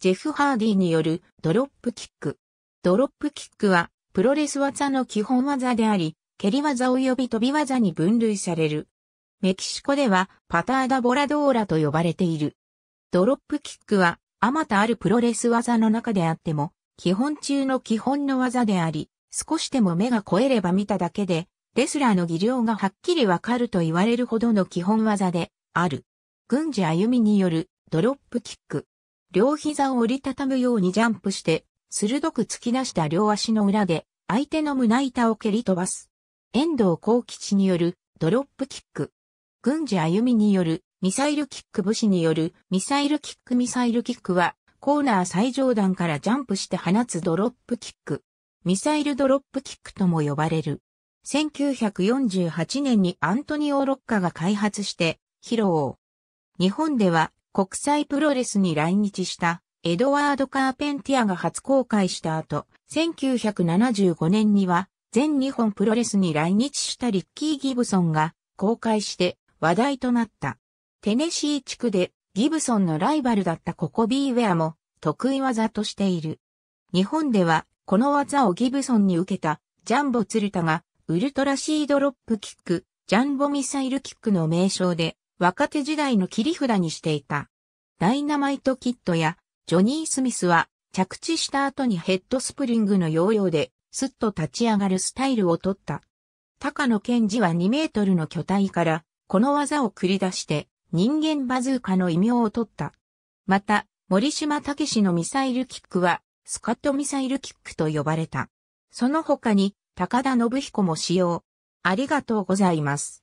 ジェフ・ハーディによるドロップキック。ドロップキックはプロレス技の基本技であり、蹴り技及び飛び技に分類される。メキシコではパターダボラドーラと呼ばれている。ドロップキックはあまたあるプロレス技の中であっても、基本中の基本の技であり、少しでも目が超えれば見ただけで、レスラーの技量がはっきりわかると言われるほどの基本技である。軍事歩みによるドロップキック。両膝を折りたたむようにジャンプして、鋭く突き出した両足の裏で、相手の胸板を蹴り飛ばす。遠藤幸吉による、ドロップキック。軍事歩みによる、ミサイルキック武士による、ミサイルキックミサイルキックは、コーナー最上段からジャンプして放つドロップキック。ミサイルドロップキックとも呼ばれる。1948年にアントニオ・ロッカが開発して、披露。日本では国際プロレスに来日したエドワード・カーペンティアが初公開した後、1975年には全日本プロレスに来日したリッキー・ギブソンが公開して話題となった。テネシー地区でギブソンのライバルだったココビー・ウェアも得意技としている。日本ではこの技をギブソンに受けたジャンボツルタがウルトラシードロップキック、ジャンボミサイルキックの名称で若手時代の切り札にしていた。ダイナマイトキットやジョニー・スミスは着地した後にヘッドスプリングの要領でスッと立ち上がるスタイルを取った。高野健二は2メートルの巨体からこの技を繰り出して人間バズーカの異名を取った。また、森島武史のミサイルキックはスカットミサイルキックと呼ばれた。その他に高田信彦も使用。ありがとうございます。